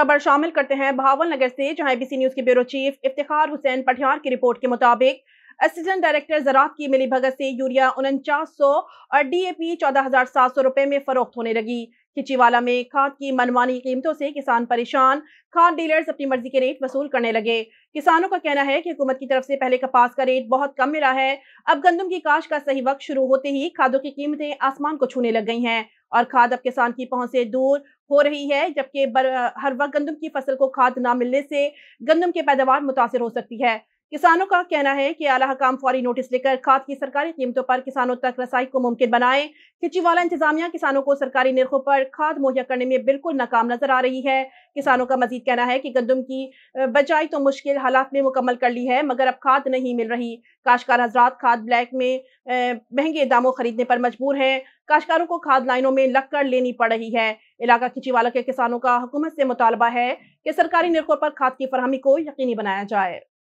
खबर शामिल करते हैं भावल नगर से जहां एबीसी न्यूज के ब्यूरो चीफ इफ्तार हुसैन पठियार की रिपोर्ट के मुताबिक असिस्टेंट डायरेक्टर ज़रात की मिली भगत से यूरिया उनचास सौ और डीएपी चौदह हजार सात सौ रुपए में फरोख्त होने लगी खिचीवाला में खाद की मनमानी कीमतों से किसान परेशान खाद डीलर्स अपनी मर्जी के रेट वसूल करने लगे किसानों का कहना है कि हुकूमत की तरफ से पहले कपास का रेट बहुत कम मिला है अब गंदम की काश का सही वक्त शुरू होते ही खादों की कीमतें आसमान को छूने लग गई हैं और खाद अब किसान की पहुंच से दूर हो रही है जबकि हर वक्त गंदम की फसल को खाद ना मिलने से गंदम की पैदावार मुतासर हो सकती है किसानों का कहना है कि आला हकाम फौरी नोटिस लेकर खाद की सरकारी कीमतों पर किसानों तक रसाई को मुमकिन बनाएं वाला इंतजामिया किसानों को सरकारी नरखों पर खाद मुहैया करने में बिल्कुल नाकाम नजर आ रही है किसानों का मजीद कहना है कि गंदम की बचाई तो मुश्किल हालात में मुकम्मल कर ली है मगर अब खाद नहीं मिल रही काशकार हजरात खाद ब्लैक में महंगे दामों खरीदने पर मजबूर हैं काशकारों को खाद लाइनों में कर लेनी पड़ रही है इलाका खिचीवाला के किसानों का हुकूमत से मुतालबा है कि सरकारी नरखों पर खाद की फरहमी को यकीनी बनाया जाए